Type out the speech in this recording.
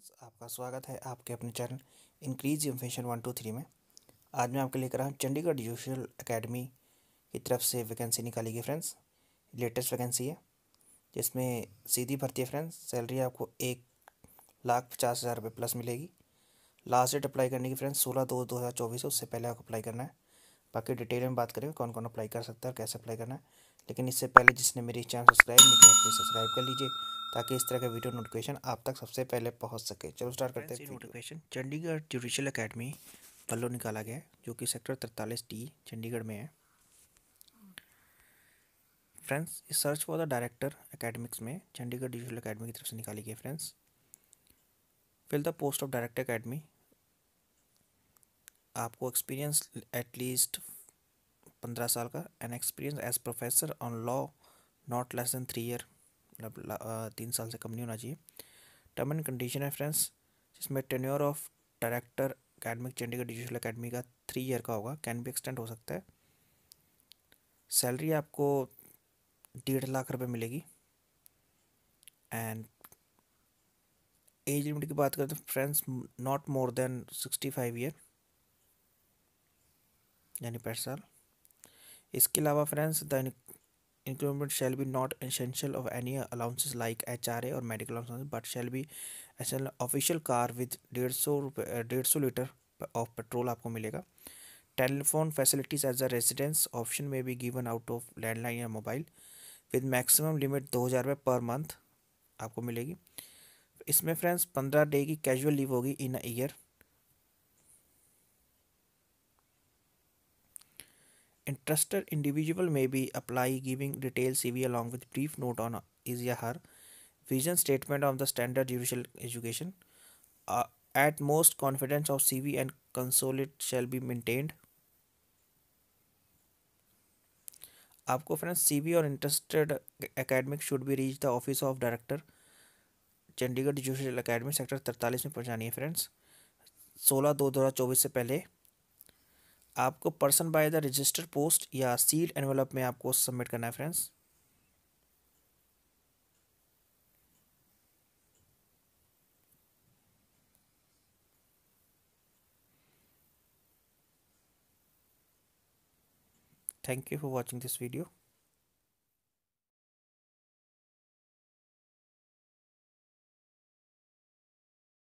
Friends आपका स्वागत है आपके अपने channel Increase Information one two three में आज मैं आपके लेकर आया चंडीगढ़ जुडिशल अकेडमी की तरफ से वैकेंसी निकाली गई फ्रेंड्स लेटेस्ट वैकेंसी है जिसमें सीधी भर्ती है फ्रेंड्स सैलरी आपको एक लाख पचास हज़ार रुपये प्लस मिलेगी लास्ट डेट अप्लाई करने की फ्रेंड्स सोलह दो दो हज़ार चौबीस है उससे पहले आपको अप्लाई करना है बाकी डिटेल में बात करेंगे कौन कौन अप्लाई कर सकता है और कैसे अप्लाई करना है लेकिन इससे पहले जिसने मेरी चैनल सब्सक्राइब नहीं किया प्लीज़ सब्सक्राइब कर लीजिए ताकि इस तरह के वीडियो नोटिफिकेशन आप तक सबसे पहले पहुंच सके चलो स्टार्ट करते हैं नोटिफिकेशन चंडीगढ़ जुडिशल अकेडमी पल्लो निकाला गया जो कि सेक्टर तरतालीस टी चंडीगढ़ में है फ्रेंड्स इस search for the director academics में चंडीगढ़ जुडिशल अकेडमी की तरफ से निकाली गई friends fill the post of director academy आपको एक्सपीरियंस एटलीस्ट पंद्रह साल का and experience as professor on law not less than three year मतलब तीन साल से कम नहीं होना चाहिए टर्म एंड कंडीशन है फ्रेंड्स जिसमें tenure of director academic Chandigarh digital academy का थ्री ईयर का होगा कैन भी एक्सटेंड हो सकता है सैलरी आपको डेढ़ लाख रुपए मिलेगी एंड एज लिमिट की बात करते हैं friends not more than sixty five year यानी पैंठ साल इसके अलावा friends the be not essential of any allowances like H R A और medical allowances but shall be as an official car with डेढ़ सौ रुपये डेढ़ सौ लीटर ऑफ पेट्रोल आपको मिलेगा telephone facilities as a residence option में be given out of landline या मोबाइल विद मैक्सिमम लिमिट दो हज़ार रुपये पर मंथ आपको मिलेगी इसमें फ्रेंड्स पंद्रह डे की कैजुअल लीव होगी in a year Interested individual may be apply giving detailed CV along with brief note on his or her vision statement of the standard judicial education. Uh, at most confidence of CV and consolid shall be maintained. आपको friends CV और interested academic should be reach the office of director Chandigarh Judicial Academy sector तरतालीस में पहुंचानी है friends सोलह दो दो हज़ार चौबीस से पहले आपको person by the register post या सील एनवेलप में आपको सबमिट करना है friends thank you for watching this video